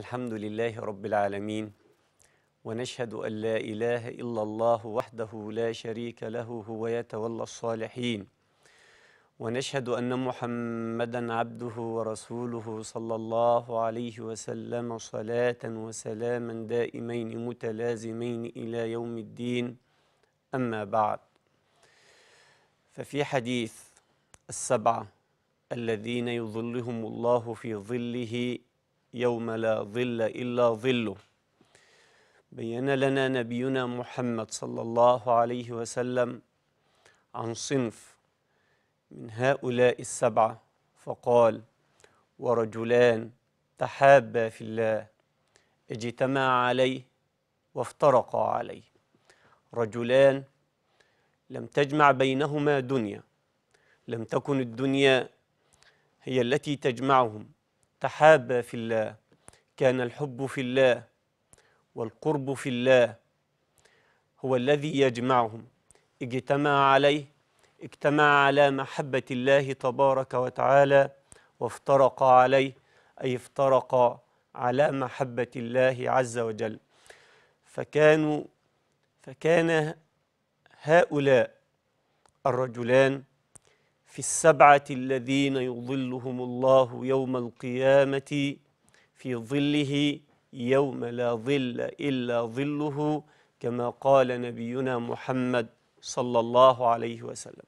الحمد لله رب العالمين ونشهد أن لا إله إلا الله وحده لا شريك له هو يتولى الصالحين ونشهد أن محمدا عبده ورسوله صلى الله عليه وسلم صلاة وسلاما دائمين متلازمين إلى يوم الدين أما بعد ففي حديث السبعة الذين يظلهم الله في ظله يوم لا ظل إلا ظله بين لنا نبينا محمد صلى الله عليه وسلم عن صنف من هؤلاء السبعة فقال ورجلان تحابا في الله اجتمعا عليه وافترقا عليه رجلان لم تجمع بينهما دنيا لم تكن الدنيا هي التي تجمعهم تحابا في الله كان الحب في الله والقرب في الله هو الذي يجمعهم اجتمع عليه اجتمع على محبة الله تبارك وتعالى وافترق عليه أي افترق على محبة الله عز وجل فكانوا فكان هؤلاء الرجلان في السبعة الذين يظلهم الله يوم القيامة في ظله يوم لا ظل إلا ظله كما قال نبينا محمد صلى الله عليه وسلم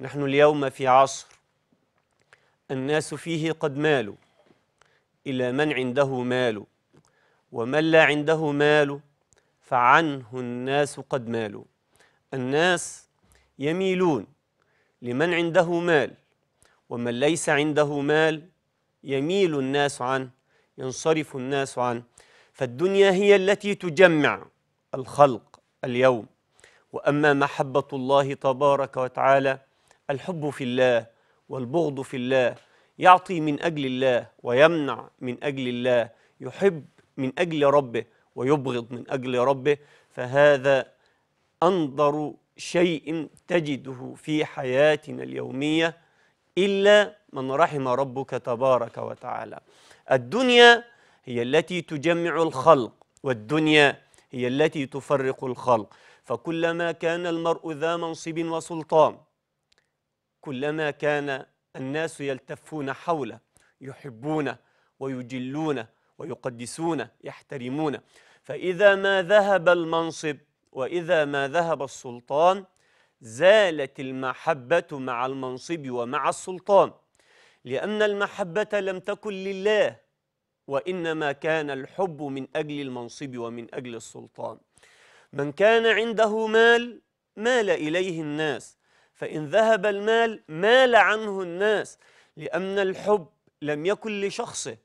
نحن اليوم في عصر الناس فيه قد مالوا إلى من عنده مال ومن لا عنده مال فعنه الناس قد مالوا الناس يميلون لمن عنده مال ومن ليس عنده مال يميل الناس عنه ينصرف الناس عنه فالدنيا هي التي تجمع الخلق اليوم وأما محبة الله تبارك وتعالى الحب في الله والبغض في الله يعطي من أجل الله ويمنع من أجل الله يحب من أجل ربه ويبغض من أجل ربه فهذا أنظر شيء تجده في حياتنا اليومية إلا من رحم ربك تبارك وتعالى الدنيا هي التي تجمع الخلق والدنيا هي التي تفرق الخلق فكلما كان المرء ذا منصب وسلطان كلما كان الناس يلتفون حوله يحبونه ويجلونه ويقدسونه يحترمونه فإذا ما ذهب المنصب وإذا ما ذهب السلطان زالت المحبة مع المنصب ومع السلطان لأن المحبة لم تكن لله وإنما كان الحب من أجل المنصب ومن أجل السلطان من كان عنده مال مال إليه الناس فإن ذهب المال مال عنه الناس لأن الحب لم يكن لشخصه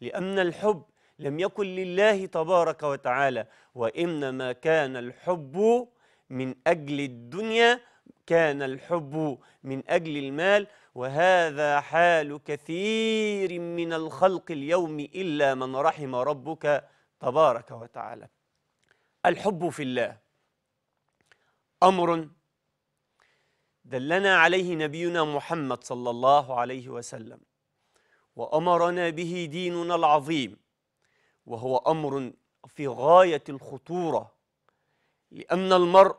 لأن الحب لم يكن لله تبارك وتعالى وإنما كان الحب من أجل الدنيا كان الحب من أجل المال وهذا حال كثير من الخلق اليوم إلا من رحم ربك تبارك وتعالى الحب في الله أمر دلنا عليه نبينا محمد صلى الله عليه وسلم وأمرنا به ديننا العظيم وهو امر في غايه الخطوره لان المرء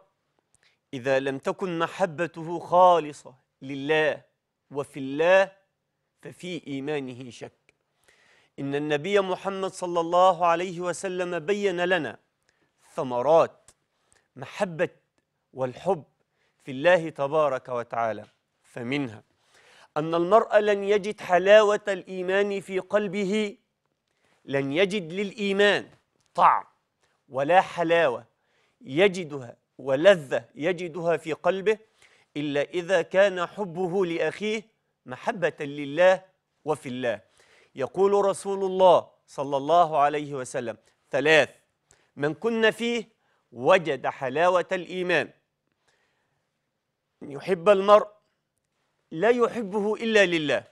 اذا لم تكن محبته خالصه لله وفي الله ففي ايمانه شك ان النبي محمد صلى الله عليه وسلم بين لنا ثمرات محبه والحب في الله تبارك وتعالى فمنها ان المرء لن يجد حلاوه الايمان في قلبه لن يجد للإيمان طعم ولا حلاوة يجدها ولذة يجدها في قلبه إلا إذا كان حبه لأخيه محبة لله وفي الله يقول رسول الله صلى الله عليه وسلم ثلاث من كن فيه وجد حلاوة الإيمان يحب المرء لا يحبه إلا لله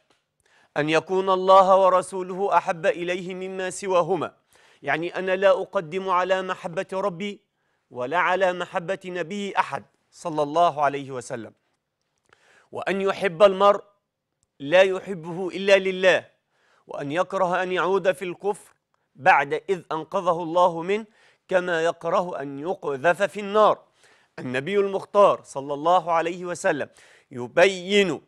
أن يكون الله ورسوله أحب إليه مما سواهما يعني أنا لا أقدم على محبة ربي ولا على محبة نبي أحد صلى الله عليه وسلم وأن يحب المرء لا يحبه إلا لله وأن يكره أن يعود في الكفر بعد إذ أنقذه الله منه كما يكره أن يقذف في النار النبي المختار صلى الله عليه وسلم يبين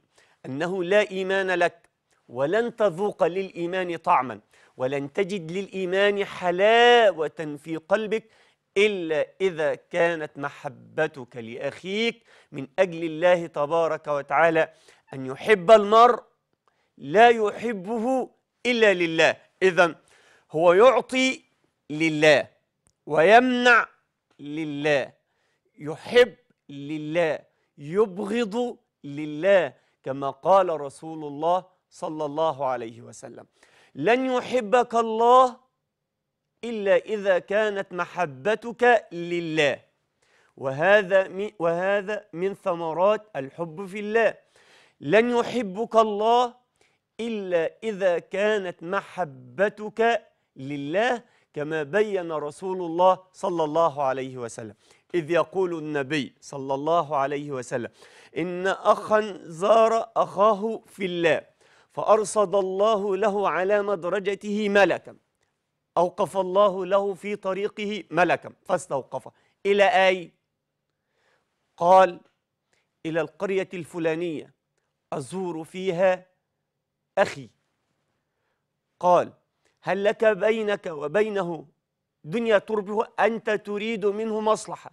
أنه لا إيمان لك ولن تذوق للإيمان طعما ولن تجد للإيمان حلاوة في قلبك إلا إذا كانت محبتك لأخيك من أجل الله تبارك وتعالى أن يحب المرء لا يحبه إلا لله إذا هو يعطي لله ويمنع لله يحب لله يبغض لله كما قال رسول الله صلى الله عليه وسلم لن يحبك الله إلا إذا كانت محبتك لله وهذا وهذا من ثمرات الحب في الله لن يحبك الله إلا إذا كانت محبتك لله كما بين رسول الله صلى الله عليه وسلم إذ يقول النبي صلى الله عليه وسلم إن أخا زار أخاه في الله فأرصد الله له على مدرجته ملكا أوقف الله له في طريقه ملكا فاستوقفه إلى أي؟ قال إلى القرية الفلانية أزور فيها أخي قال هل لك بينك وبينه دنيا تربه أنت تريد منه مصلحة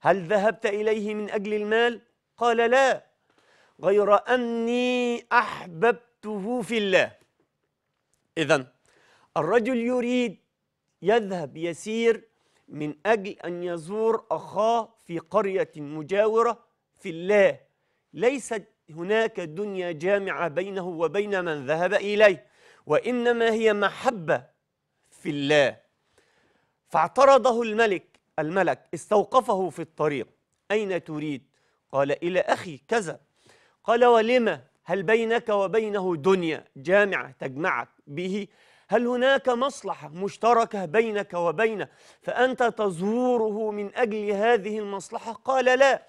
هل ذهبت إليه من أجل المال؟ قال لا غير أني أحببت أحببته في الله إذا الرجل يريد يذهب يسير من أجل أن يزور أخاه في قرية مجاورة في الله ليست هناك دنيا جامعة بينه وبين من ذهب إليه وإنما هي محبة في الله فاعترضه الملك الملك استوقفه في الطريق أين تريد؟ قال إلى أخي كذا قال ولم هل بينك وبينه دنيا جامعة تجمعك به هل هناك مصلحة مشتركة بينك وبينه فأنت تزوره من أجل هذه المصلحة قال لا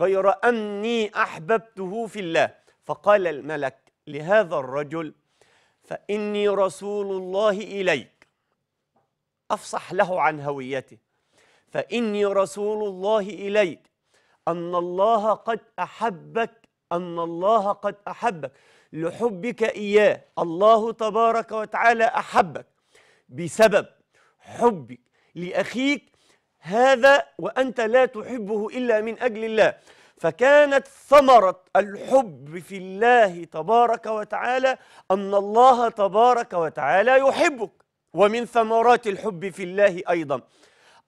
غير أني أحببته في الله فقال الملك لهذا الرجل فإني رسول الله إليك أفصح له عن هويته فإني رسول الله إليك أن الله قد أحبك أن الله قد أحبك لحبك إياه الله تبارك وتعالى أحبك بسبب حبك لأخيك هذا وأنت لا تحبه إلا من أجل الله فكانت ثمرة الحب في الله تبارك وتعالى أن الله تبارك وتعالى يحبك ومن ثمرات الحب في الله أيضا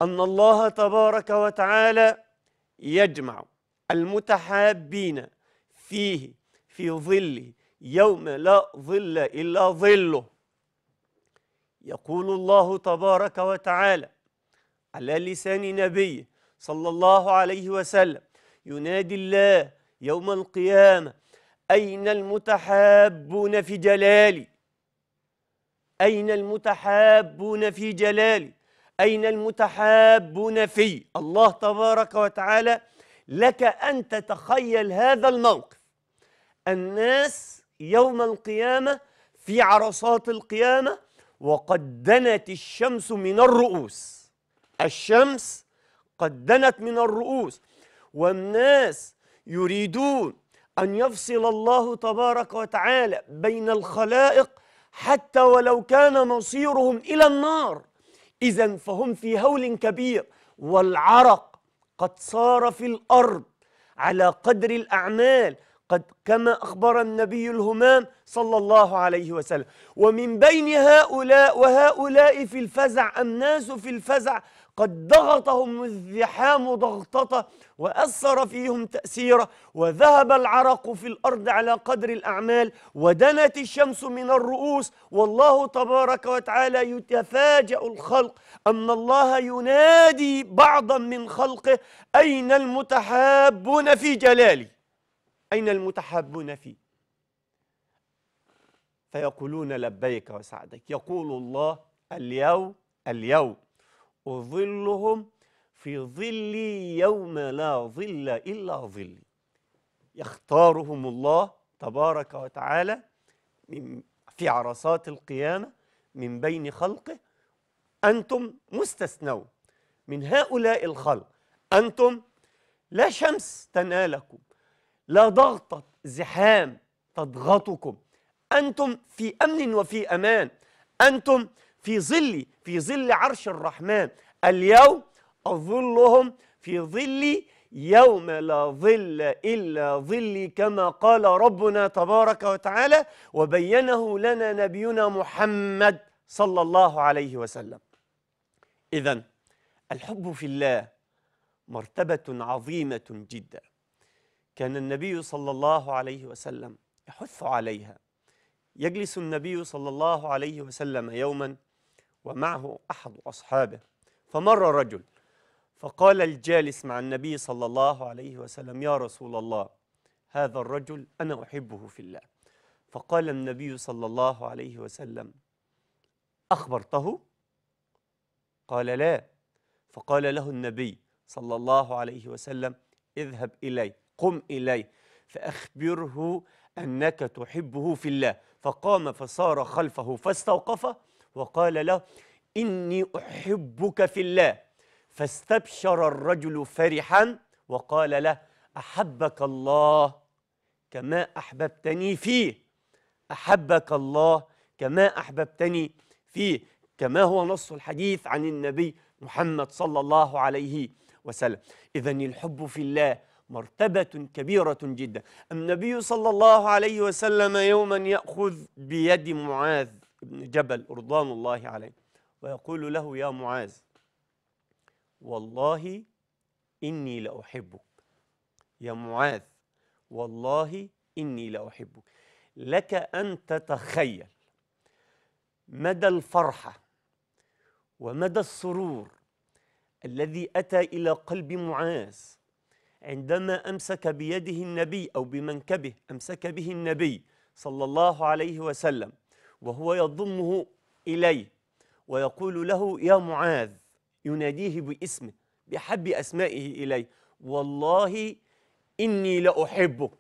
أن الله تبارك وتعالى يجمع المتحابين فيه في ظله يوم لا ظل إلا ظله يقول الله تبارك وتعالى على لسان نبيه صلى الله عليه وسلم ينادي الله يوم القيامة أين المتحابون في جلالي أين المتحابون في جلالي أين المتحابون في الله تبارك وتعالى لك أن تتخيل هذا الموقف الناس يوم القيامة في عرصات القيامة وقد دنت الشمس من الرؤوس الشمس قد دنت من الرؤوس والناس يريدون أن يفصل الله تبارك وتعالى بين الخلائق حتى ولو كان مصيرهم إلى النار إذا فهم في هول كبير والعرق قد صار في الأرض على قدر الأعمال قد كما أخبر النبي الهمام صلى الله عليه وسلم ومن بين هؤلاء وهؤلاء في الفزع الناس في الفزع قد ضغطهم الزحام ضغطة وأثر فيهم تأثيرا وذهب العرق في الأرض على قدر الأعمال ودنت الشمس من الرؤوس والله تبارك وتعالى يتفاجأ الخلق أن الله ينادي بعضا من خلقه أين المتحابون في جلالي أين المتحابون في فيقولون لبيك وسعدك يقول الله اليوم اليوم أظلهم في ظلي يوم لا ظل إلا ظلي يختارهم الله تبارك وتعالى من في عرصات القيامة من بين خلقه أنتم مستثنون من هؤلاء الخلق أنتم لا شمس تنالكم لا ضغطة زحام تضغطكم أنتم في أمن وفي أمان أنتم في ظلي في ظل عرش الرحمن اليوم أظلهم في ظلي يوم لا ظل إلا ظلي كما قال ربنا تبارك وتعالى وبينه لنا نبينا محمد صلى الله عليه وسلم إذا الحب في الله مرتبة عظيمة جدا كان النبي صلى الله عليه وسلم يحث عليها يجلس النبي صلى الله عليه وسلم يوما ومعه أحد أصحابه فمر رجل فقال الجالس مع النبي صلى الله عليه وسلم يا رسول الله هذا الرجل أنا أحبه في الله فقال النبي صلى الله عليه وسلم أخبرته؟ قال لا فقال له النبي صلى الله عليه وسلم اذهب إلي قم إلي فأخبره أنك تحبه في الله فقام فصار خلفه فاستوقفه وقال له إني أحبك في الله فاستبشر الرجل فرحا وقال له أحبك الله كما أحببتني فيه أحبك الله كما أحببتني فيه كما هو نص الحديث عن النبي محمد صلى الله عليه وسلم إذا الحب في الله مرتبة كبيرة جدا النبي صلى الله عليه وسلم يوما يأخذ بيد معاذ بن جبل رضوان الله عليه ويقول له يا معاذ والله إني لأحبك يا معاذ والله إني لأحبك لك أن تتخيل مدى الفرحة ومدى السرور الذي أتى إلى قلب معاذ عندما أمسك بيده النبي أو بمنكبه أمسك به النبي صلى الله عليه وسلم وهو يضمه إليه ويقول له يا معاذ يناديه باسمه بأحب أسمائه إليه والله إني لأحبك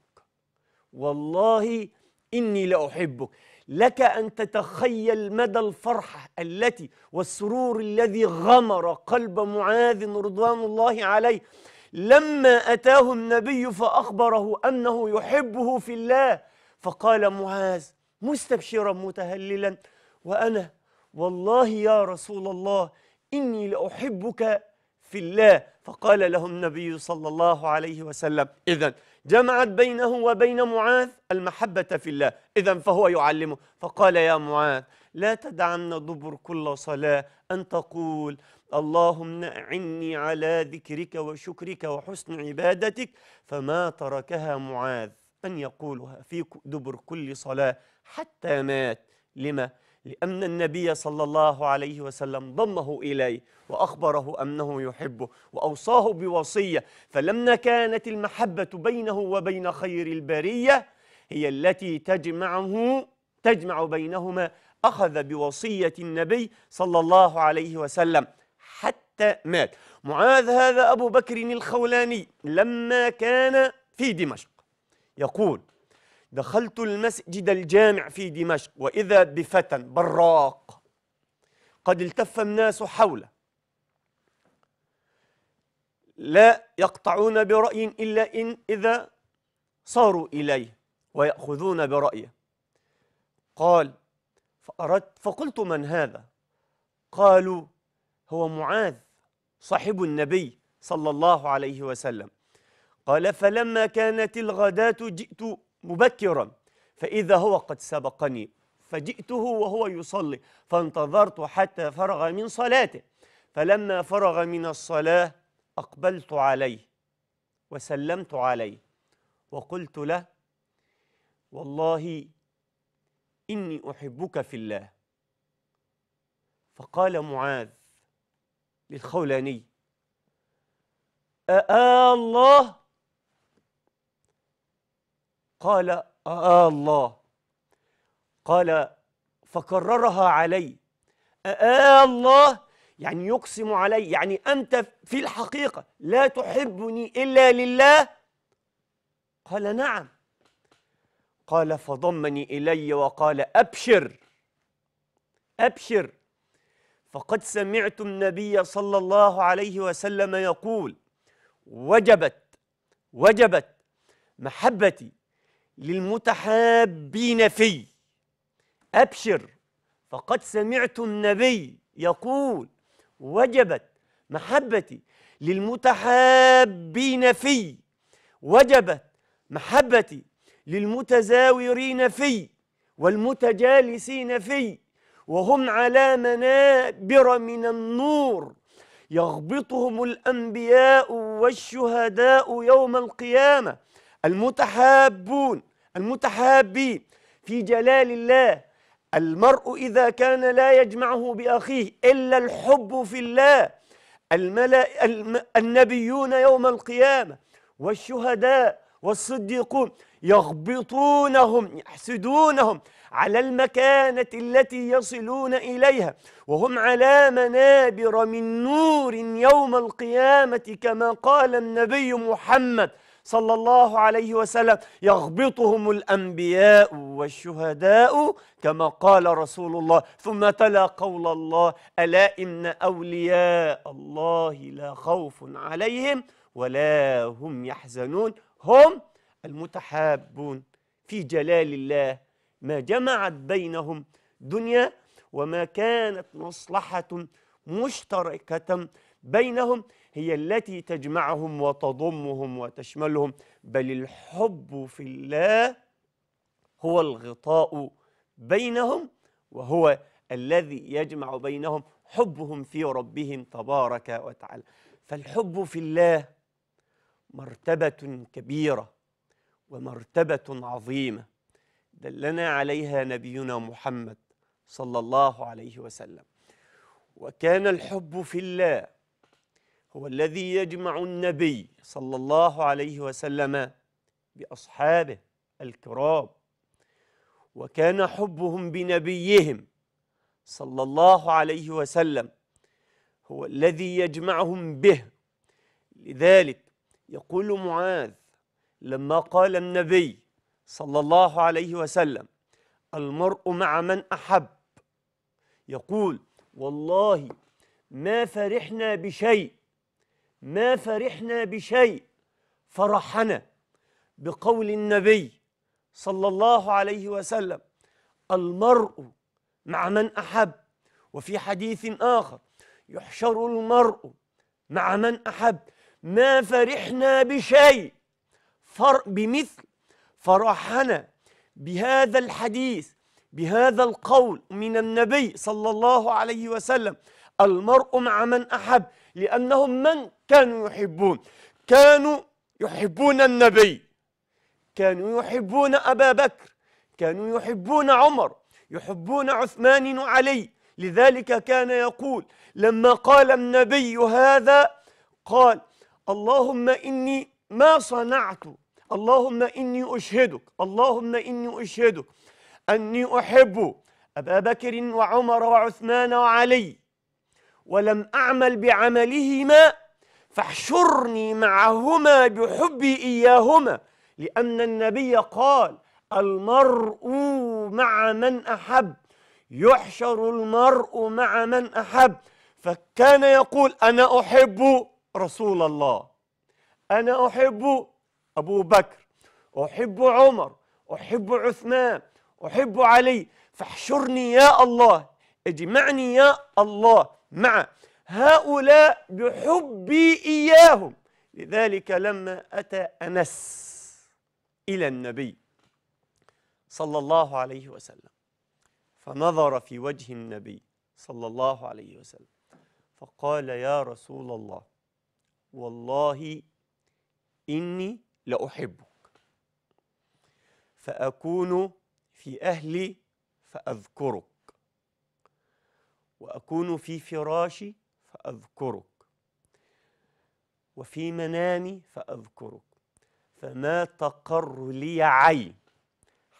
والله إني لأحبك لك أن تتخيل مدى الفرحة التي والسرور الذي غمر قلب معاذ رضوان الله عليه لما أتاه النبي فأخبره أنه يحبه في الله فقال معاذ مستبشرا متهللا وأنا والله يا رسول الله إني لأحبك في الله فقال له النبي صلى الله عليه وسلم إذا جمعت بينه وبين معاذ المحبة في الله إذا فهو يعلمه فقال يا معاذ لا تدعن دبر كل صلاة أن تقول اللهم أعني على ذكرك وشكرك وحسن عبادتك فما تركها معاذ أن يقولها في دبر كل صلاة حتى مات لما؟ لأن النبي صلى الله عليه وسلم ضمه إليه وأخبره أنه يحبه وأوصاه بوصية فلما كانت المحبة بينه وبين خير البرية هي التي تجمعه تجمع بينهما أخذ بوصية النبي صلى الله عليه وسلم حتى مات معاذ هذا أبو بكر الخولاني لما كان في دمشق يقول دخلت المسجد الجامع في دمشق وإذا بفتى براق قد التف الناس حوله لا يقطعون برأي إلا إن إذا صاروا إليه ويأخذون برأيه قال فأردت فقلت من هذا قالوا هو معاذ صاحب النبي صلى الله عليه وسلم قال فلما كانت الغداة جئت مبكرا فإذا هو قد سبقني فجئته وهو يصلي فانتظرت حتى فرغ من صلاته فلما فرغ من الصلاة أقبلت عليه وسلمت عليه وقلت له والله إني أحبك في الله فقال معاذ للخولاني أآ الله قال آه،, آه الله قال فكررها علي آه،, آه،, آه الله يعني يقسم علي يعني أنت في الحقيقة لا تحبني إلا لله قال نعم قال فضمني إلي وقال أبشر أبشر فقد سمعتم النبي صلى الله عليه وسلم يقول وجبت وجبت محبتي للمتحابين في أبشر فقد سمعت النبي يقول وجبت محبتي للمتحابين في وجبت محبتي للمتزاورين في والمتجالسين في وهم على منابر من النور يغبطهم الأنبياء والشهداء يوم القيامة المتحابون المتحابين في جلال الله المرء إذا كان لا يجمعه بأخيه إلا الحب في الله النبيون يوم القيامة والشهداء والصديقون يغبطونهم يحسدونهم على المكانة التي يصلون إليها وهم على منابر من نور يوم القيامة كما قال النبي محمد صلى الله عليه وسلم يغبطهم الأنبياء والشهداء كما قال رسول الله ثم تلا قول الله ألا إن أولياء الله لا خوف عليهم ولا هم يحزنون هم المتحابون في جلال الله ما جمعت بينهم دنيا وما كانت مصلحة مشتركة بينهم هي التي تجمعهم وتضمهم وتشملهم بل الحب في الله هو الغطاء بينهم وهو الذي يجمع بينهم حبهم في ربهم تبارك وتعالى فالحب في الله مرتبة كبيرة ومرتبة عظيمة دلنا عليها نبينا محمد صلى الله عليه وسلم وكان الحب في الله هو الذي يجمع النبي صلى الله عليه وسلم بأصحابه الكرام وكان حبهم بنبيهم صلى الله عليه وسلم هو الذي يجمعهم به لذلك يقول معاذ لما قال النبي صلى الله عليه وسلم المرء مع من أحب يقول والله ما فرحنا بشيء ما فرحنا بشيء فرحنا بقول النبي صلى الله عليه وسلم المرء مع من احب وفي حديث اخر يحشر المرء مع من احب ما فرحنا بشيء فر بمثل فرحنا بهذا الحديث بهذا القول من النبي صلى الله عليه وسلم المرء مع من احب لأنهم من كانوا يحبون كانوا يحبون النبي كانوا يحبون أبا بكر كانوا يحبون عمر يحبون عثمان وعلي لذلك كان يقول لما قال النبي هذا قال اللهم إني ما صنعت اللهم إني أشهدك اللهم إني أشهدك أني أحب أبا بكر وعمر وعثمان وعلي ولم أعمل بعملهما فاحشرني معهما بحبي إياهما لأن النبي قال المرء مع من أحب يحشر المرء مع من أحب فكان يقول أنا أحب رسول الله أنا أحب أبو بكر أحب عمر أحب عثمان أحب علي فاحشرني يا الله اجمعني يا الله مع هؤلاء بحبي إياهم لذلك لما أتى أنس إلى النبي صلى الله عليه وسلم فنظر في وجه النبي صلى الله عليه وسلم فقال يا رسول الله والله إني لأحبك فأكون في أهلي فأذكرك وأكون في فراشي فأذكرك وفي منامي فأذكرك فما تقر لي عين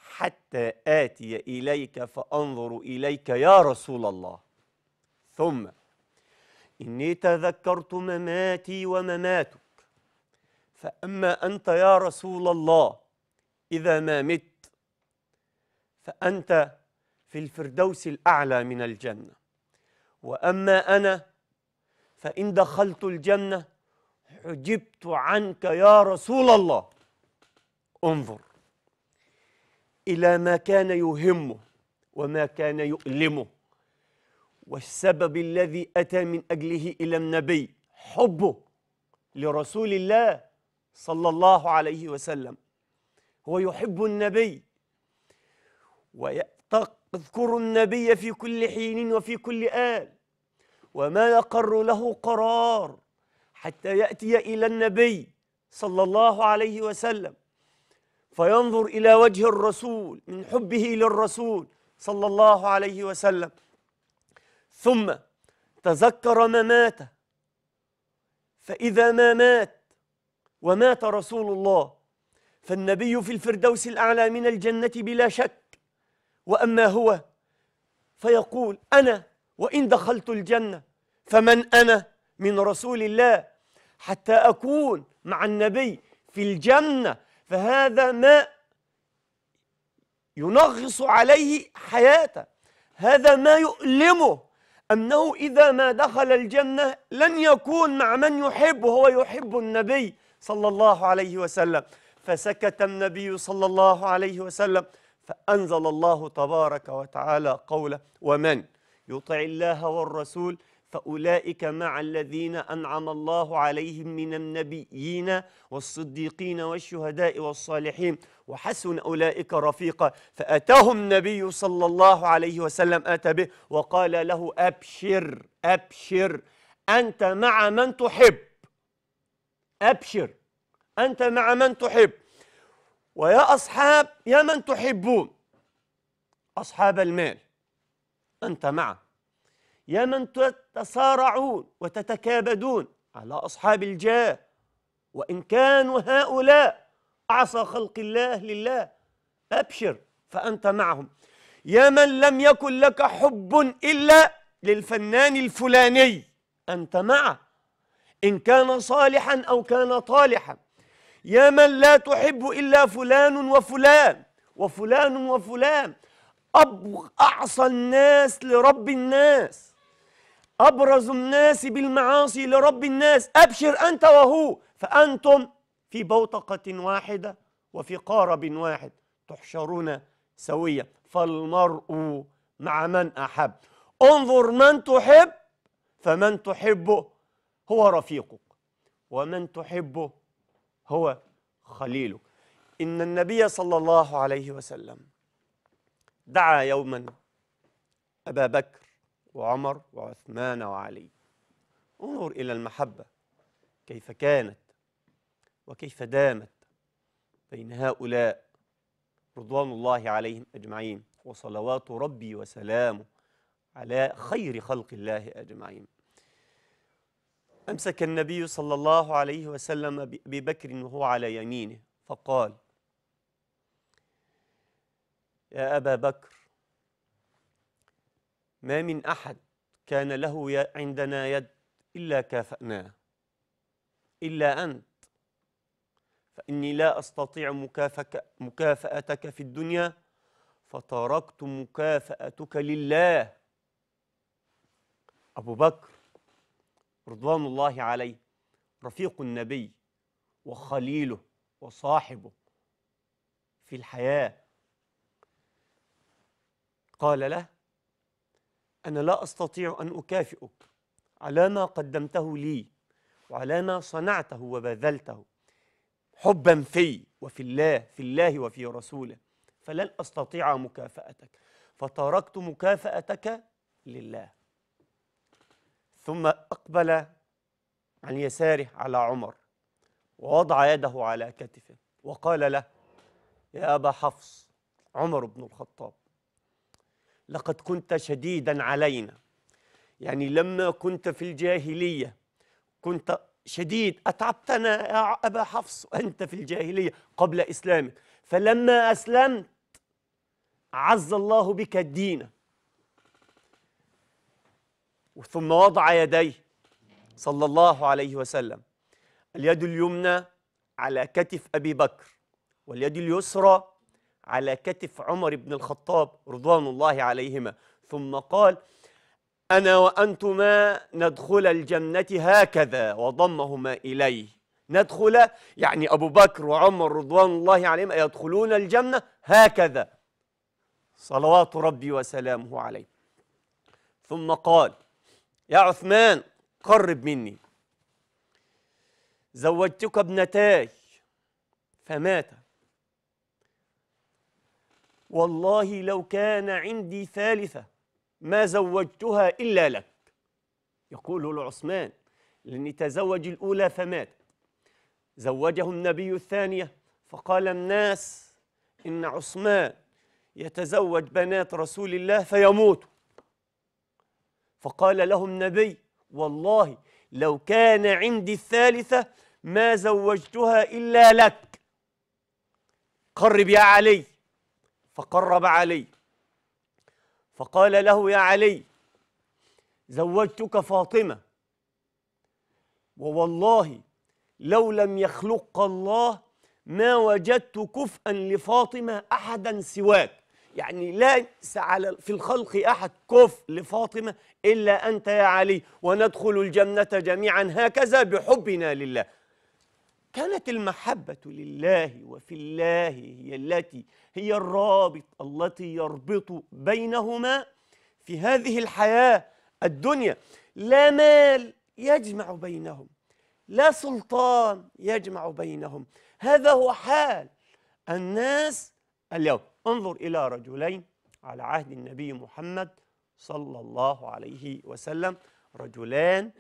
حتى آتي إليك فأنظر إليك يا رسول الله ثم إني تذكرت مماتي ومماتك فأما أنت يا رسول الله إذا ما مت فأنت في الفردوس الأعلى من الجنة وأما أنا فإن دخلت الجنة حجبت عنك يا رسول الله انظر إلى ما كان يهمه وما كان يؤلمه والسبب الذي أتى من أجله إلى النبي حبه لرسول الله صلى الله عليه وسلم هو يحب النبي اذكروا النبي في كل حين وفي كل آن وما يقر له قرار حتى يأتي إلى النبي صلى الله عليه وسلم فينظر إلى وجه الرسول من حبه للرسول صلى الله عليه وسلم ثم تذكر مماته مات فإذا ما مات ومات رسول الله فالنبي في الفردوس الأعلى من الجنة بلا شك وأما هو فيقول أنا وإن دخلت الجنة فمن أنا من رسول الله حتى أكون مع النبي في الجنة فهذا ما ينغص عليه حياته هذا ما يؤلمه أنه إذا ما دخل الجنة لن يكون مع من يحب وهو يحب النبي صلى الله عليه وسلم فسكت النبي صلى الله عليه وسلم فأنزل الله تبارك وتعالى قوله ومن يطع الله والرسول فأولئك مع الذين أنعم الله عليهم من النبيين والصديقين والشهداء والصالحين وحسن أولئك رفيقا فأتاهم النبي صلى الله عليه وسلم أتى به وقال له أبشر أبشر أنت مع من تحب أبشر أنت مع من تحب ويا أصحاب يا من تحبون أصحاب المال أنت معه يا من تتصارعون وتتكابدون على أصحاب الجاه وإن كانوا هؤلاء عصى خلق الله لله أبشر فأنت معهم يا من لم يكن لك حب إلا للفنان الفلاني أنت معه إن كان صالحا أو كان طالحا يا من لا تحب إلا فلان وفلان وفلان وفلان أعصى الناس لرب الناس أبرز الناس بالمعاصي لرب الناس أبشر أنت وهو فأنتم في بوتقة واحدة وفي قارب واحد تحشرون سويا فالمرء مع من أحب انظر من تحب فمن تحبه هو رفيقك ومن تحبه هو خليله إن النبي صلى الله عليه وسلم دعا يوما أبا بكر وعمر وعثمان وعلي انظر إلى المحبة كيف كانت وكيف دامت بين هؤلاء رضوان الله عليهم أجمعين وصلوات ربي وسلامه على خير خلق الله أجمعين أمسك النبي صلى الله عليه وسلم ببكر وهو على يمينه فقال يا أبا بكر ما من أحد كان له عندنا يد إلا كافأناه إلا أنت فإني لا أستطيع مكافأتك في الدنيا فتركت مكافأتك لله أبو بكر رضوان الله عليه رفيق النبي وخليله وصاحبه في الحياة قال له أنا لا أستطيع أن أكافئك على ما قدمته لي وعلى ما صنعته وبذلته حبا في وفي الله في الله وفي رسوله فلن أستطيع مكافأتك فتركت مكافأتك لله ثم أقبل عن يساره على عمر ووضع يده على كتفه وقال له يا أبا حفص عمر بن الخطاب لقد كنت شديدا علينا يعني لما كنت في الجاهلية كنت شديد أتعبتنا يا أبا حفص أنت في الجاهلية قبل إسلامك فلما أسلمت عز الله بك دينك ثم وضع يديه صلى الله عليه وسلم اليد اليمنى على كتف أبي بكر واليد اليسرى على كتف عمر بن الخطاب رضوان الله عليهما ثم قال أنا وأنتما ندخل الجنة هكذا وضمهما إليه ندخل يعني أبو بكر وعمر رضوان الله عليهما يدخلون الجنة هكذا صلوات ربي وسلامه عليه ثم قال يا عثمان قرب مني زوجتك ابنتاي فمات والله لو كان عندي ثالثة ما زوجتها إلا لك يقول لعثمان لأني تزوج الأولى فمات زوجه النبي الثانية فقال الناس إن عثمان يتزوج بنات رسول الله فيموت فقال له النبي والله لو كان عندي الثالثة ما زوجتها إلا لك قرب يا علي فقرب علي فقال له يا علي زوجتك فاطمة ووالله لو لم يخلق الله ما وجدت كفءا لفاطمة أحدا سواك يعني ليس على في الخلق أحد كف لفاطمة إلا أنت يا علي وندخل الجنة جميعا هكذا بحبنا لله كانت المحبة لله وفي الله هي التي هي الرابط التي يربط بينهما في هذه الحياة الدنيا لا مال يجمع بينهم لا سلطان يجمع بينهم هذا هو حال الناس اليوم انظر إلى رجلين على عهد النبي محمد صلى الله عليه وسلم رجلان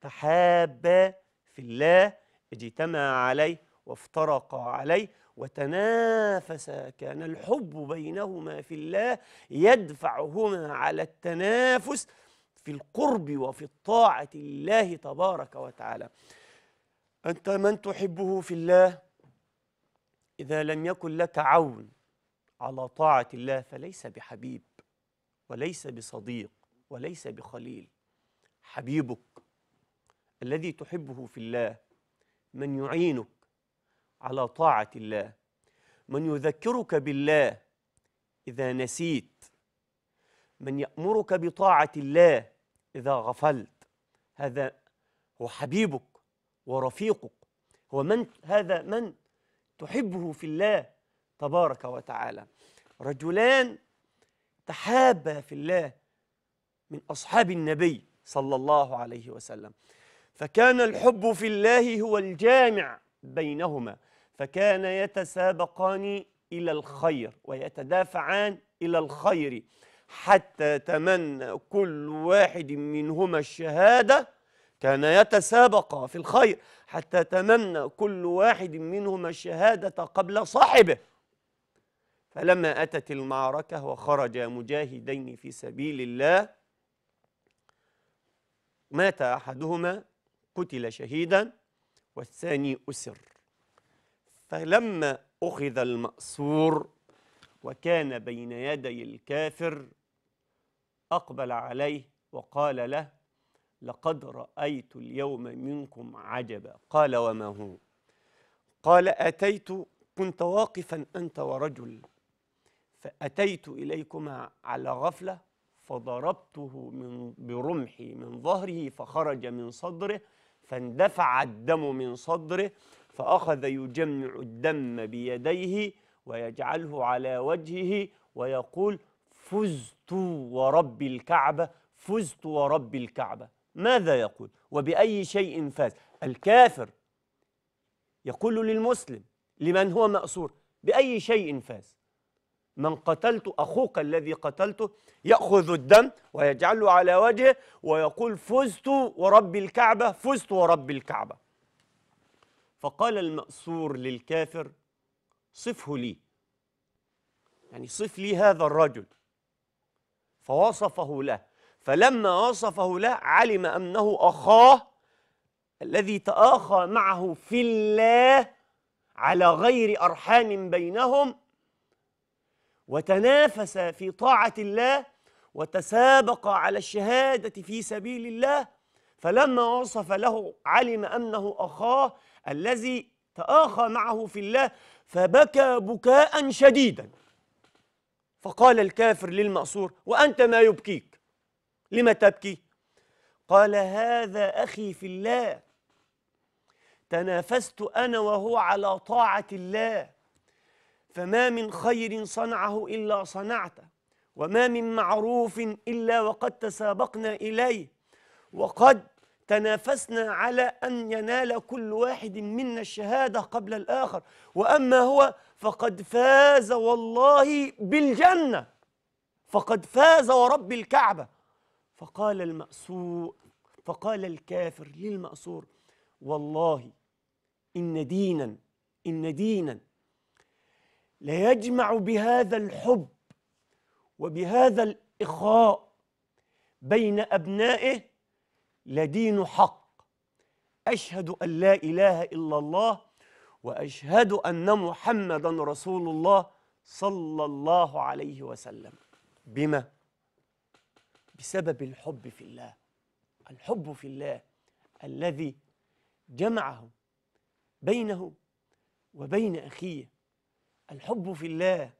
تحابا في الله اجتمعا عليه وافترقا عليه وتنافسا كان الحب بينهما في الله يدفعهما على التنافس في القرب وفي الطاعة لله تبارك وتعالى أنت من تحبه في الله إذا لم يكن لك عون على طاعة الله فليس بحبيب وليس بصديق وليس بخليل حبيبك الذي تحبه في الله من يعينك على طاعة الله من يذكرك بالله إذا نسيت من يأمرك بطاعة الله إذا غفلت هذا هو حبيبك ورفيقك هو من هذا من تحبه في الله تبارك وتعالى رجلان تحابا في الله من أصحاب النبي صلى الله عليه وسلم فكان الحب في الله هو الجامع بينهما فكان يتسابقان إلى الخير ويتدافعان إلى الخير حتى تمنى كل واحد منهما الشهادة كان يتسابق في الخير حتى تمنى كل واحد منهما الشهادة قبل صاحبه فلما أتت المعركة وخرج مجاهدين في سبيل الله مات أحدهما قتل شهيدا والثاني أسر فلما أخذ المأسور وكان بين يدي الكافر أقبل عليه وقال له لقد رأيت اليوم منكم عجبا قال وما هو قال أتيت كنت واقفا أنت ورجل فأتيت إليكما على غفلة فضربته من برمحي من ظهره فخرج من صدره فاندفع الدم من صدره فأخذ يجمع الدم بيديه ويجعله على وجهه ويقول فزت ورب الكعبة فزت ورب الكعبة ماذا يقول وبأي شيء فاز الكافر يقول للمسلم لمن هو مأسور بأي شيء فاز من قتلت أخوك الذي قتلته يأخذ الدم ويجعله على وجهه ويقول فزت ورب الكعبة فزت ورب الكعبة فقال المأسور للكافر صفه لي يعني صف لي هذا الرجل فوصفه له فلما وصفه له علم أنه أخاه الذي تآخى معه في الله على غير أرحام بينهم وتنافس في طاعة الله وتسابق على الشهادة في سبيل الله فلما وصف له علم أنه أخاه الذي تآخى معه في الله فبكى بكاء شديدا فقال الكافر للمأسور وأنت ما يبكيك لم تبكي قال هذا أخي في الله تنافست أنا وهو على طاعة الله فما من خير صنعه إلا صنعته وما من معروف إلا وقد تسابقنا إليه وقد تنافسنا على أن ينال كل واحد منا الشهادة قبل الآخر وأما هو فقد فاز والله بالجنة فقد فاز ورب الكعبة فقال المأسور فقال الكافر للمأسور والله إن دينا إن دينا ليجمع بهذا الحب وبهذا الإخاء بين أبنائه لدين حق أشهد أن لا إله إلا الله وأشهد أن محمدا رسول الله صلى الله عليه وسلم بما؟ بسبب الحب في الله الحب في الله الذي جمعه بينه وبين أخيه الحب في الله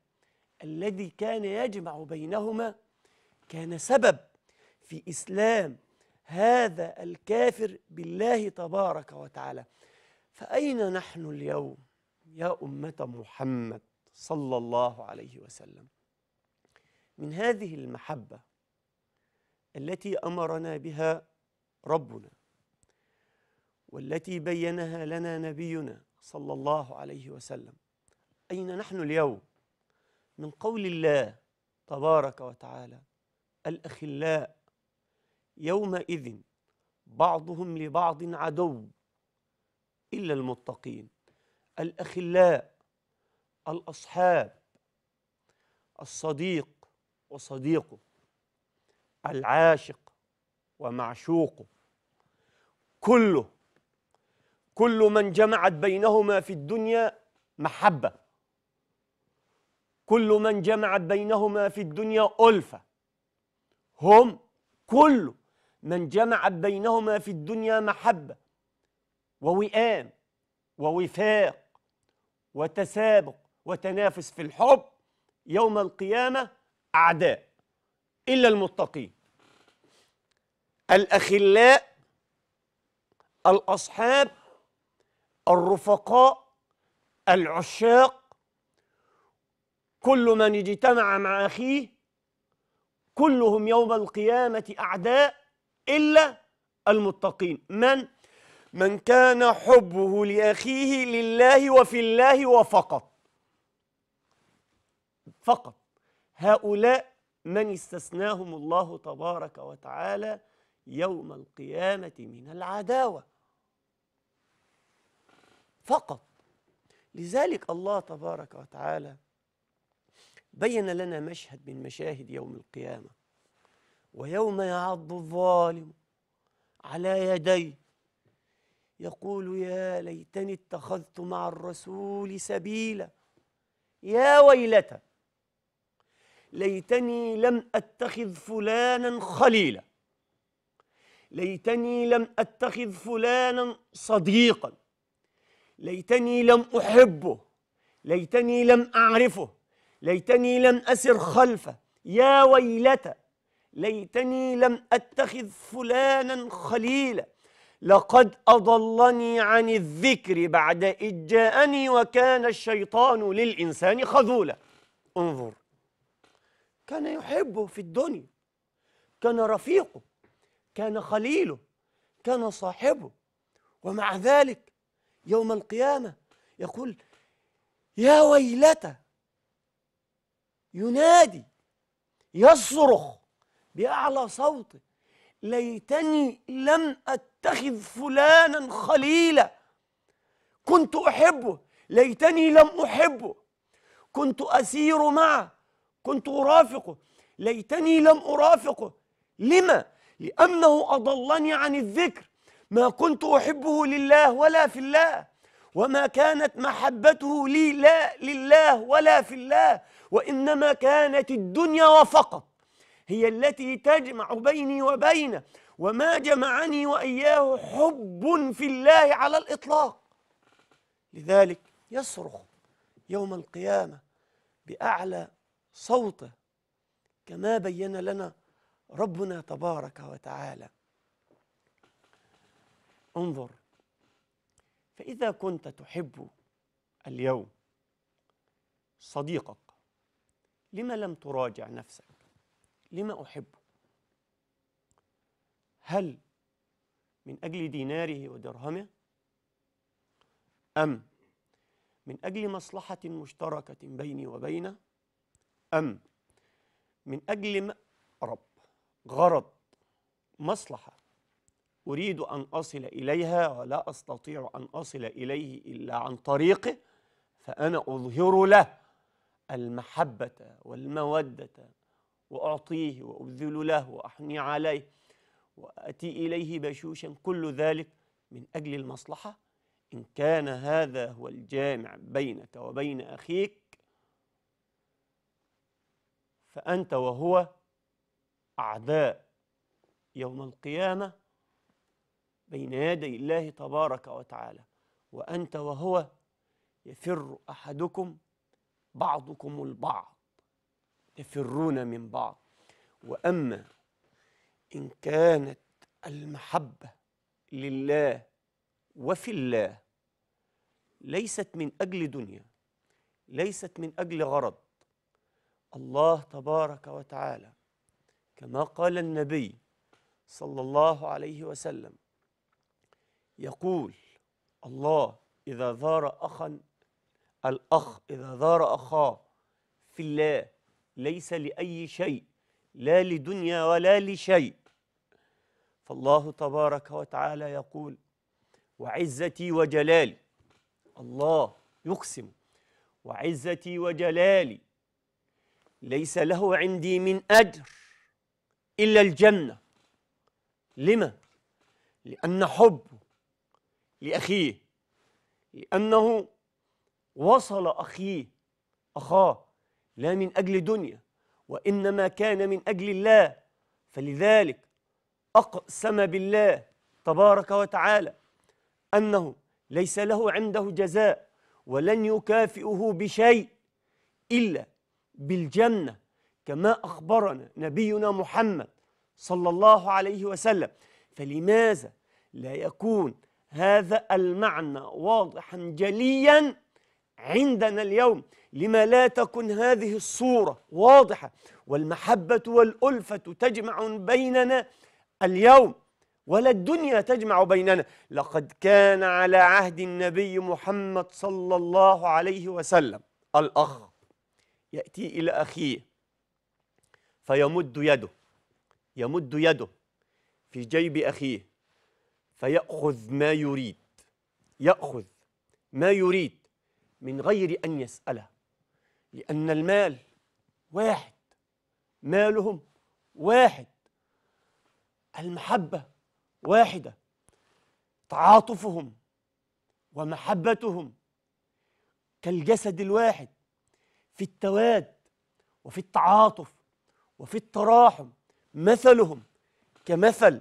الذي كان يجمع بينهما كان سبب في إسلام هذا الكافر بالله تبارك وتعالى فأين نحن اليوم يا أمة محمد صلى الله عليه وسلم من هذه المحبة التي أمرنا بها ربنا والتي بينها لنا نبينا صلى الله عليه وسلم أين نحن اليوم من قول الله تبارك وتعالى الأخلاء يومئذ بعضهم لبعض عدو إلا المتقين الأخلاء الأصحاب الصديق وصديقه العاشق ومعشوقه كله كل من جمعت بينهما في الدنيا محبه كل من جمعت بينهما في الدنيا ألفة هم كل من جمعت بينهما في الدنيا محبة ووئام ووفاق وتسابق وتنافس في الحب يوم القيامة أعداء إلا المتقين الأخلاء الأصحاب الرفقاء العشاق كل من اجتمع مع أخيه كلهم يوم القيامة أعداء إلا المتقين من؟ من كان حبه لأخيه لله وفي الله وفقط فقط هؤلاء من استثناهم الله تبارك وتعالى يوم القيامة من العداوة فقط لذلك الله تبارك وتعالى بين لنا مشهد من مشاهد يوم القيامة ويوم يعض الظالم على يديه يقول يا ليتني اتخذت مع الرسول سبيلا يا ويلتى ليتني لم اتخذ فلانا خليلا ليتني لم اتخذ فلانا صديقا ليتني لم احبه ليتني لم اعرفه ليتني لم أسر خلفه يا ويلتى ليتني لم أتخذ فلانا خليلا لقد أضلني عن الذكر بعد إذ جاءني وكان الشيطان للإنسان خذولا انظر كان يحبه في الدنيا كان رفيقه كان خليله كان صاحبه ومع ذلك يوم القيامة يقول يا ويلتى ينادي يصرخ باعلى صوته ليتني لم اتخذ فلانا خليلا كنت احبه ليتني لم احبه كنت اسير معه كنت ارافقه ليتني لم ارافقه لما لانه اضلني عن الذكر ما كنت احبه لله ولا في الله وما كانت محبته لي لا لله ولا في الله وإنما كانت الدنيا وفقط هي التي تجمع بيني وبينه وما جمعني وإياه حب في الله على الإطلاق لذلك يصرخ يوم القيامة بأعلى صوته كما بين لنا ربنا تبارك وتعالى انظر فإذا كنت تحب اليوم صديقك لما لم تراجع نفسك لما أحبه هل من أجل ديناره ودرهمه أم من أجل مصلحة مشتركة بيني وبينه أم من أجل مأرب غرض مصلحة أريد أن أصل إليها ولا أستطيع أن أصل إليه إلا عن طريقه فأنا أظهر له المحبة والمودة وأعطيه وأبذل له وأحني عليه وأتي إليه بشوشا كل ذلك من أجل المصلحة إن كان هذا هو الجامع بينك وبين أخيك فأنت وهو أعداء يوم القيامة بين يدي الله تبارك وتعالى وأنت وهو يفر أحدكم بعضكم البعض تفرون من بعض واما ان كانت المحبه لله وفي الله ليست من اجل دنيا ليست من اجل غرض الله تبارك وتعالى كما قال النبي صلى الله عليه وسلم يقول الله اذا زار اخا الأخ إذا ذار أخاه في الله ليس لأي شيء لا لدنيا ولا لشيء فالله تبارك وتعالى يقول وعزتي وجلالي الله يقسم وعزتي وجلالي ليس له عندي من أجر إلا الجنة لما؟ لأن حبه لأخيه لأنه وصل أخيه أخاه لا من أجل دنيا وإنما كان من أجل الله فلذلك أقسم بالله تبارك وتعالى أنه ليس له عنده جزاء ولن يكافئه بشيء إلا بالجنة كما أخبرنا نبينا محمد صلى الله عليه وسلم فلماذا لا يكون هذا المعنى واضحا جليا عندنا اليوم لما لا تكن هذه الصورة واضحة والمحبة والألفة تجمع بيننا اليوم ولا الدنيا تجمع بيننا لقد كان على عهد النبي محمد صلى الله عليه وسلم الأخ يأتي إلى أخيه فيمد يده يمد يده في جيب أخيه فيأخذ ما يريد يأخذ ما يريد من غير أن يسأله لأن المال واحد مالهم واحد المحبة واحدة تعاطفهم ومحبتهم كالجسد الواحد في التواد وفي التعاطف وفي التراحم مثلهم كمثل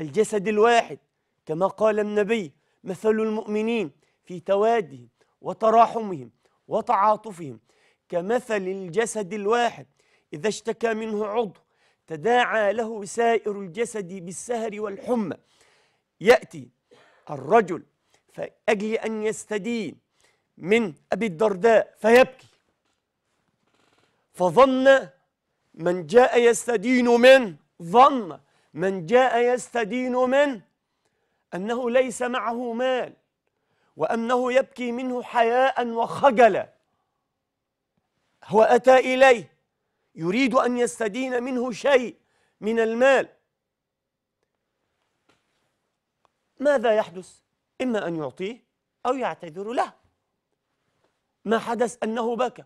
الجسد الواحد كما قال النبي مثل المؤمنين في توادهم وتراحمهم وتعاطفهم كمثل الجسد الواحد إذا اشتكى منه عضو تداعى له سائر الجسد بالسهر والحمى يأتي الرجل فأجل أن يستدين من أبي الدرداء فيبكي فظن من جاء يستدين من ظن من جاء يستدين من أنه ليس معه مال وأنه يبكي منه حياء وخجلا هو أتى إليه يريد أن يستدين منه شيء من المال ماذا يحدث؟ إما أن يعطيه أو يعتذر له ما حدث أنه بكى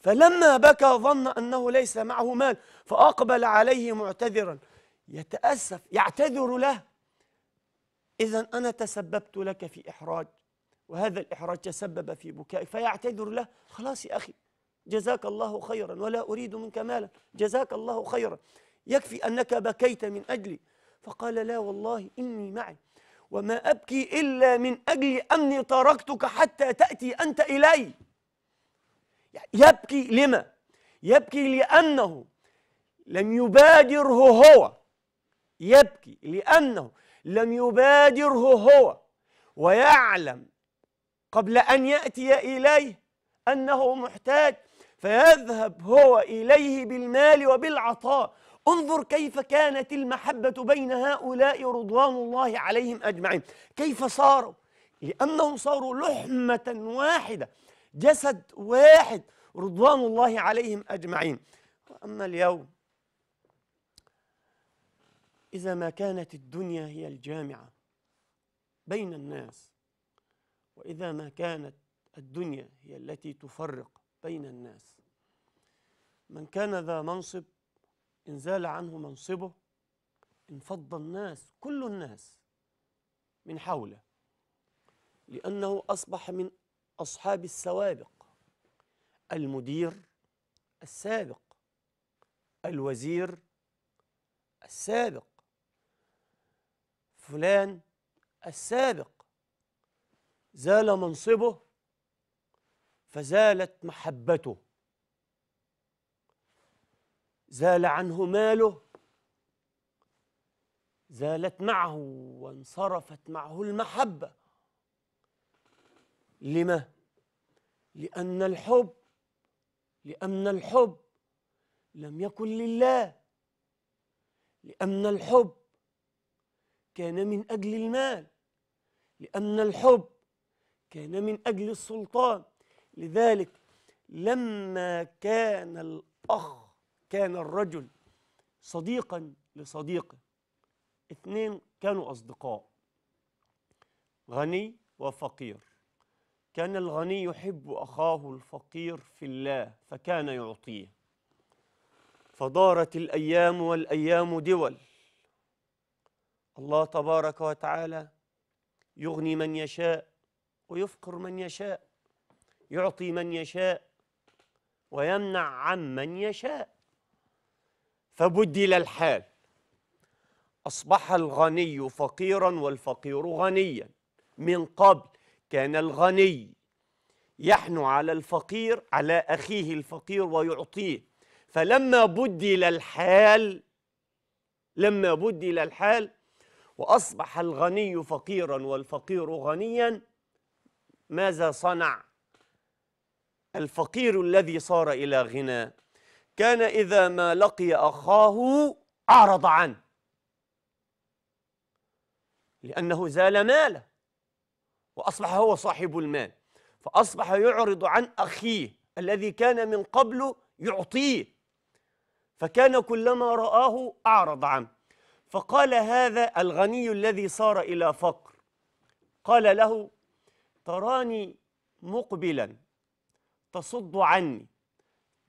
فلما بكى ظن أنه ليس معه مال فأقبل عليه معتذرا يتأسف يعتذر له إذا أنا تسببت لك في إحراج وهذا الإحراج تسبب في بكائي فيعتذر له خلاص يا أخي جزاك الله خيرا ولا أريد منك مالا جزاك الله خيرا يكفي أنك بكيت من أجلي فقال لا والله إني معي وما أبكي إلا من أجل أني تركتك حتى تأتي أنت إلي يعني يبكي لما؟ يبكي لأنه لم يبادره هو يبكي لأنه لم يبادره هو ويعلم قبل أن يأتي إليه أنه محتاج فيذهب هو إليه بالمال وبالعطاء انظر كيف كانت المحبة بين هؤلاء رضوان الله عليهم أجمعين كيف صاروا لأنهم صاروا لحمة واحدة جسد واحد رضوان الله عليهم أجمعين وأما اليوم إذا ما كانت الدنيا هي الجامعة بين الناس وإذا ما كانت الدنيا هي التي تفرق بين الناس من كان ذا منصب انزال عنه منصبه انفض الناس كل الناس من حوله لأنه أصبح من أصحاب السوابق المدير السابق الوزير السابق فلان السابق زال منصبه فزالت محبته زال عنه ماله زالت معه وانصرفت معه المحبة لما؟ لأن الحب لأن الحب لم يكن لله لأن الحب كان من أجل المال لأن الحب كان من أجل السلطان لذلك لما كان الأخ كان الرجل صديقا لصديقه اثنين كانوا أصدقاء غني وفقير كان الغني يحب أخاه الفقير في الله فكان يعطيه فدارت الأيام والأيام دول الله تبارك وتعالى يغني من يشاء ويفقر من يشاء يعطي من يشاء ويمنع عمن يشاء فبدل الحال اصبح الغني فقيرا والفقير غنيا من قبل كان الغني يحنو على الفقير على اخيه الفقير ويعطيه فلما بدل الحال لما بدل الحال وأصبح الغني فقيرا والفقير غنيا ماذا صنع الفقير الذي صار إلى غنى كان إذا ما لقي أخاه أعرض عنه لأنه زال ماله وأصبح هو صاحب المال فأصبح يعرض عن أخيه الذي كان من قبله يعطيه فكان كلما رآه أعرض عنه فقال هذا الغني الذي صار إلى فقر قال له تراني مقبلا تصد عني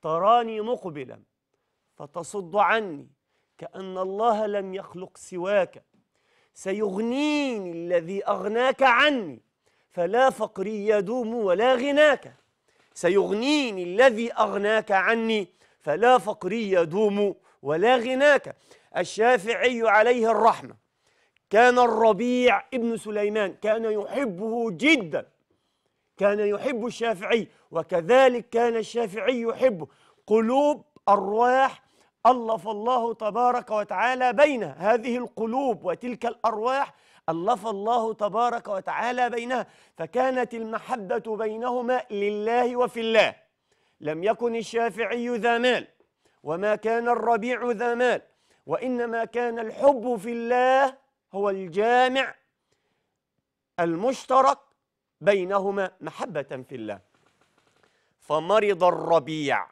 تراني مقبلا فتصد عني كأن الله لم يخلق سواك سيغنيني الذي أغناك عني فلا فقري يدوم ولا غناك سيغنيني الذي أغناك عني فلا فقري يدوم ولا غناك الشافعي عليه الرحمة كان الربيع ابن سليمان كان يحبه جدا كان يحب الشافعي وكذلك كان الشافعي يحبه قلوب أرواح ألف الله تبارك وتعالى بينها هذه القلوب وتلك الأرواح ألف الله تبارك وتعالى بينها فكانت المحبة بينهما لله وفي الله لم يكن الشافعي ذا مال وما كان الربيع ذا مال وإنما كان الحب في الله هو الجامع المشترك بينهما محبة في الله فمرض الربيع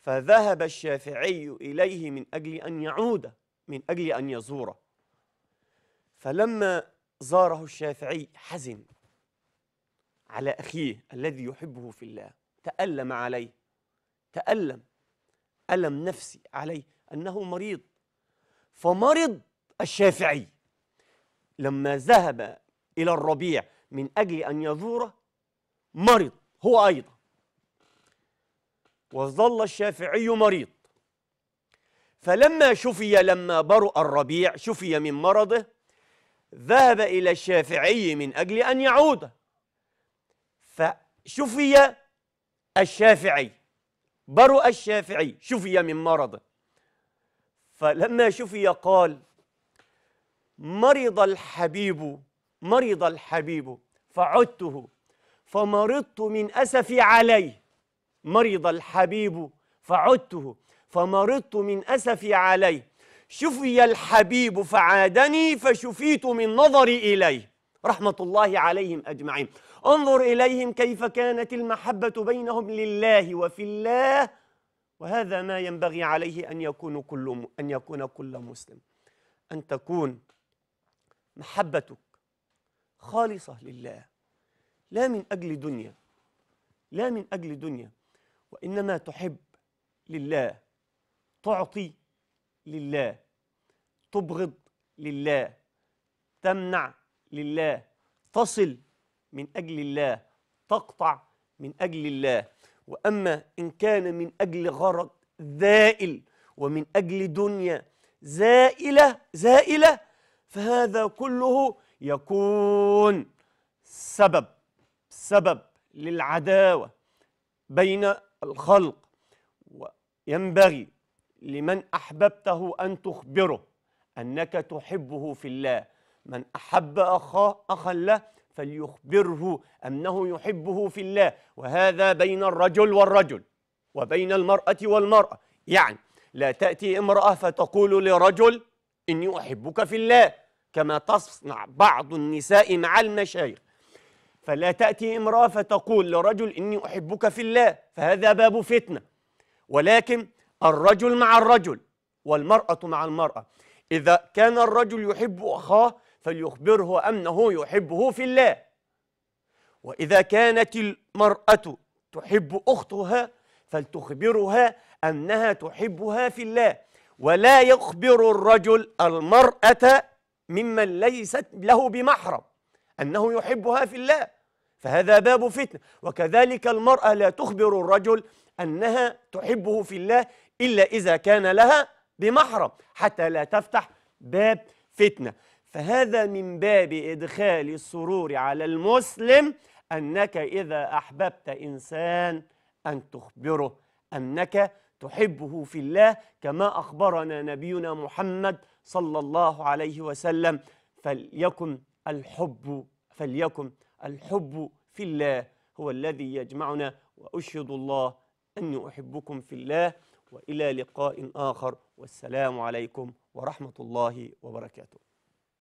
فذهب الشافعي إليه من أجل أن يعود من أجل أن يزوره فلما زاره الشافعي حزن على أخيه الذي يحبه في الله تألم عليه تألم ألم نفسي عليه أنه مريض فمرض الشافعي لما ذهب إلى الربيع من أجل أن يزوره مرض هو أيضا وظل الشافعي مريض فلما شفي لما برؤ الربيع شفي من مرضه ذهب إلى الشافعي من أجل أن يعود فشفي الشافعي برؤ الشافعي شفي من مرضه فلما شفي قال مرض الحبيب مرض الحبيب فعدته فمرضت من أسفي عليه مرض الحبيب فعدته فمرضت من أسفي عليه شفي الحبيب فعادني فشفيت من نظري إليه رحمة الله عليهم أجمعين انظر إليهم كيف كانت المحبة بينهم لله وفي الله وهذا ما ينبغي عليه أن يكون كل أن يكون كل مسلم أن تكون محبتك خالصة لله لا من أجل دنيا لا من أجل دنيا وإنما تحب لله تعطي لله تبغض لله تمنع لله تصل من أجل الله تقطع من أجل الله وأما إن كان من أجل غرض ذائل ومن أجل دنيا زائلة زائلة فهذا كله يكون سبب سبب للعداوة بين الخلق وينبغي لمن أحببته أن تخبره أنك تحبه في الله من أحب أخاه أخا له فليخبره أنه يحبه في الله وهذا بين الرجل والرجل وبين المرأة والمرأة يعني لا تأتي امرأة فتقول لرجل إني أحبك في الله كما تصنع بعض النساء مع المشايخ فلا تأتي امرأة فتقول لرجل إني أحبك في الله فهذا باب فتنة ولكن الرجل مع الرجل والمرأة مع المرأة إذا كان الرجل يحب أخاه فليخبره أنه يحبه في الله وإذا كانت المرأة تحب أختها فلتخبرها أنها تحبها في الله ولا يخبر الرجل المرأة ممن ليست له بمحرم أنه يحبها في الله فهذا باب فتنة وكذلك المرأة لا تخبر الرجل أنها تحبه في الله إلا إذا كان لها بمحرم حتى لا تفتح باب فتنة فهذا من باب إدخال السرور على المسلم أنك إذا أحببت إنسان أن تخبره أنك تحبه في الله كما أخبرنا نبينا محمد صلى الله عليه وسلم فليكن الحب فليكن الحب في الله هو الذي يجمعنا وأشهد الله أني أحبكم في الله وإلى لقاء آخر والسلام عليكم ورحمة الله وبركاته